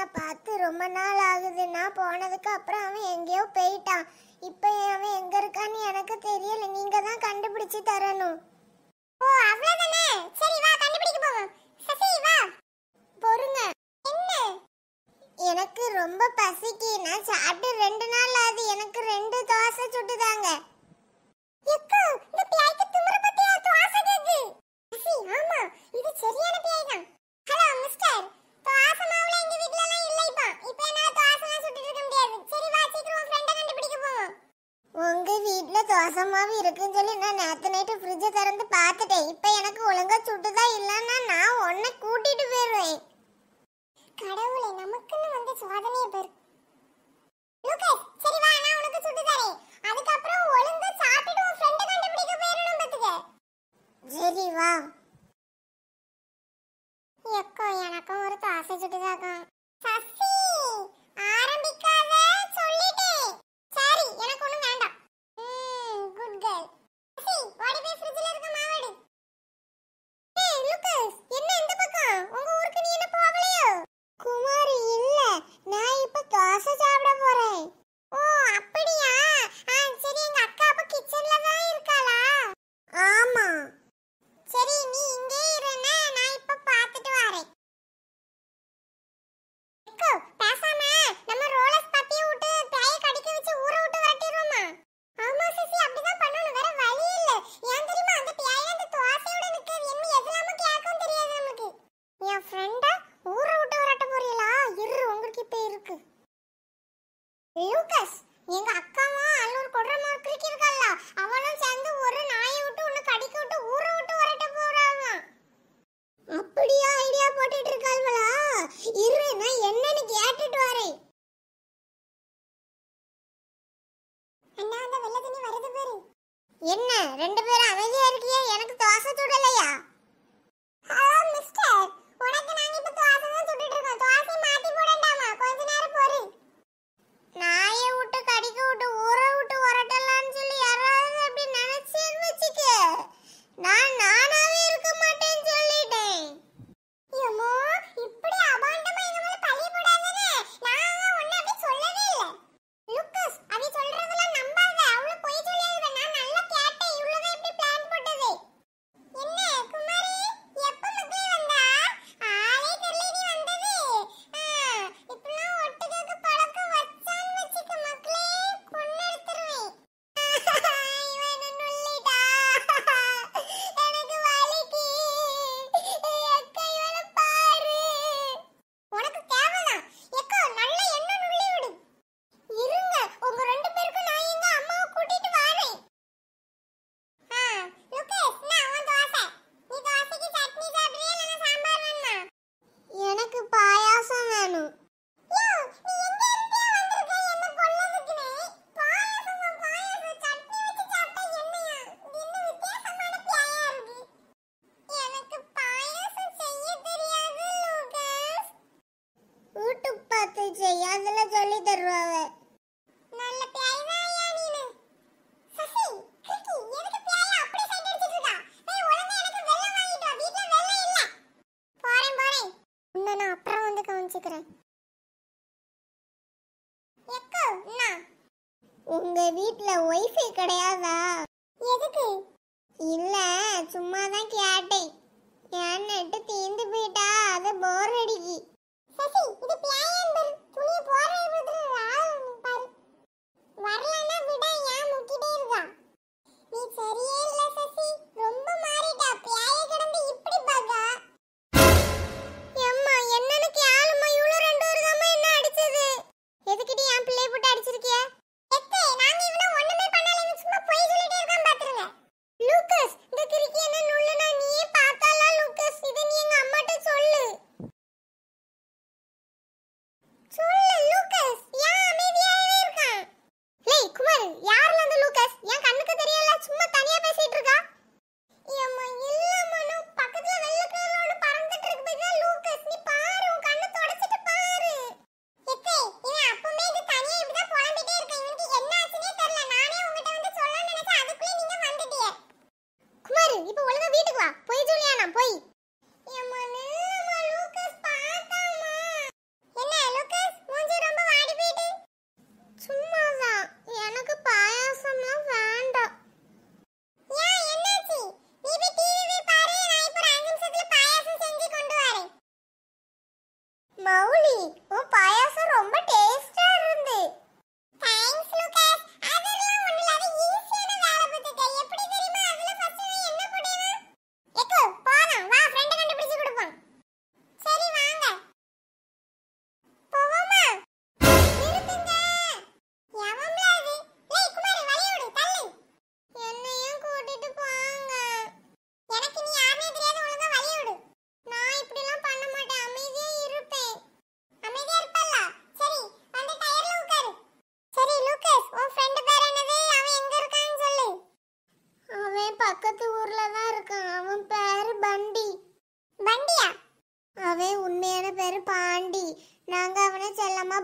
அவனை பார்த்து ரொம்ப நாள் ஆகுது நான் போனதுக்கு அப்புறம் அவன் எங்கேயோ போயிட்டான் இப்போ அவன் எங்க இருக்கான்னு எனக்கு தெரியல நீங்க தான் கண்டுபிடிச்சு தரணும் ஓ அவ்வளவுதானே சரி வா கண்டு மோசமாவே இருக்குன்னு சொல்லி நான் நேற்று நைட்டு ஃப்ரிட்ஜை திறந்து பார்த்துட்டேன் இப்போ எனக்கு ஒழுங்கா சுட்டுதான் இல்லைன்னா நான் உன்னை கூட்டிட்டு போயிடுவேன் கடவுளை நமக்கு செய்ய அதெல்லாம் சொல்லி தருவோம்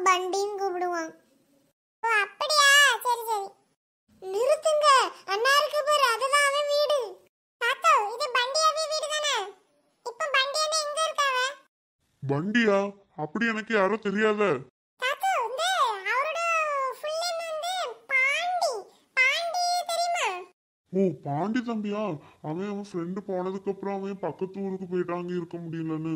பண்டின்னு கூப்பிடுவான் ஓ அப்படியா சரி சரி நிறுத்துங்க அண்ணா இருக்கு பாரு அதுதான் அவன் வீடு தாத்தா இது பண்டியாவே வீடு தானே இப்போ பண்டியானே எங்க இருக்காவ வண்டியா அப்படி எனக்கு யாரும் தெரியாத தாத்தா வந்து அவரோட ஓ பாண்டி தம்பியா அவன் அவன் ஃப்ரெண்டு போனதுக்கப்புறம் அவன் பக்கத்து ஊருக்கு போயிட்டாங்க இருக்க முடியலன்னு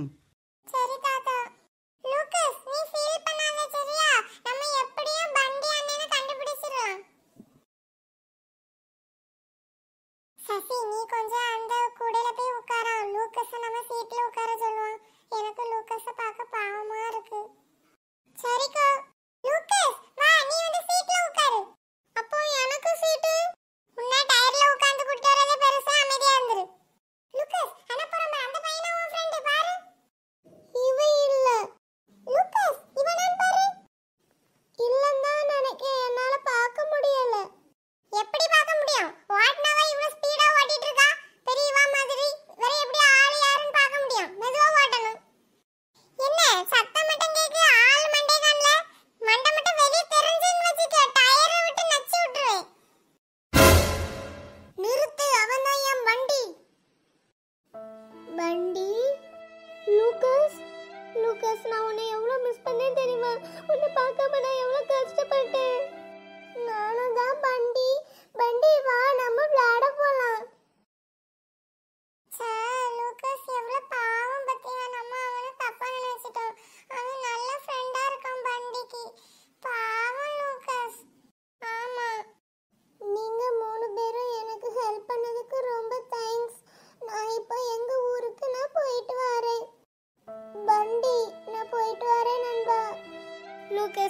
நான் உன்னை எவ்வளோ மிஸ் பண்ணேன் தெரியுமா உன்னை பார்க்காம நான் எவ்வளோ கஷ்டம்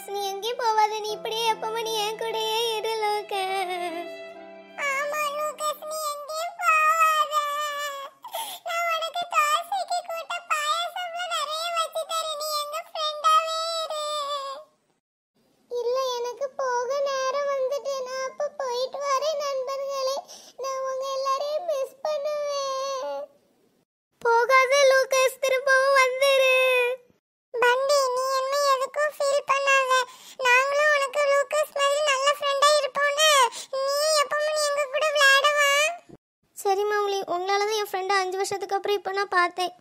ரோஸ் நீ எங்கேயும் போவாத நீ இப்படியே எப்பவும் நீ என் கூடயே நான் பார்த்தேன்